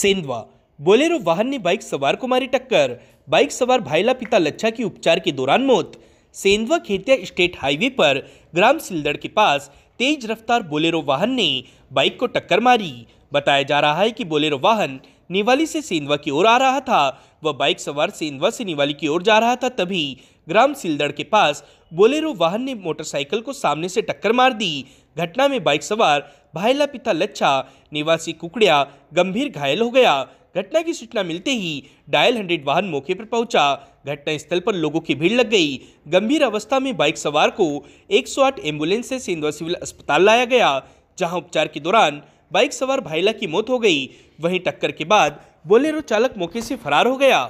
Sendhwa Bolero वाहन ने bike सवार को मारी टक्कर बाइक सवार भाईला पिता लच्छा की उपचार के दौरान मौत सेंधवा खेतिया स्टेट हाईवे पर ग्राम सिलदड़ के पास तेज रफ्तार बोलेरो वाहन ने बाइक को टक्कर मारी बताया जा रहा है कि बोलेरो वाहन निवाली से सेंधवा की ओर आ रहा था वह बाइक सवार सेंधवा से निवाली की ओर जा रहा था तभी ग्राम सिलदड़ के पास बोलेरो वाहन ने मोटरसाइकिल को सामने से टक्कर मार दी घटना में बाइक सवार भाईला पिता लच्छा निवासी कुकड़िया गंभीर घायल हो गया घटना की सूचना मिलते ही डायल हंड्रेड वाहन मौके पर पहुंचा घटना स्थल पर लोगों की भीड़ लग गई गंभीर अवस्था में बाइक सवार को 108 एम्बुलेंस से सिंधवा सिविल अस्पताल लाया गया जहां उपचार के दौरान बाइक सवार भाईला की मौत हो गई वहीं टक्कर के बाद बोलेरो चालक मौके से फरार हो गया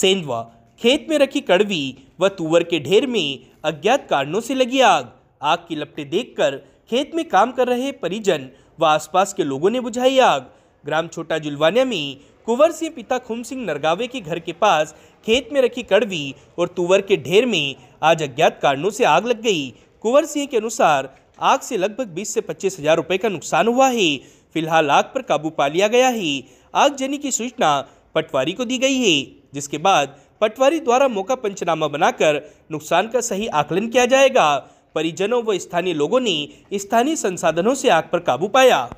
सेंधवा खेत में रखी कड़वी व तुवर के ढेर में अज्ञात कारणों से लगी आग आग की लपटें देखकर खेत में काम कर रहे परिजन व आसपास के लोगों ने बुझाई आग ग्राम छोटा जुलवानिया में कुंवर सिंह पिता खुम सिंह नरगावे के घर के पास खेत में रखी कड़वी और तुवर के ढेर में आज अज्ञात कारणों से आग लग गई कुंवर सिंह के अनुसार आग से लगभग 20 से पच्चीस हजार रुपए का नुकसान हुआ है फिलहाल आग पर काबू पा लिया गया है आगजनी की सूचना पटवारी को दी गई है जिसके बाद पटवारी द्वारा मौका पंचनामा बनाकर नुकसान का सही आकलन किया जाएगा परिजनों व स्थानीय लोगों ने स्थानीय संसाधनों से आग पर काबू पाया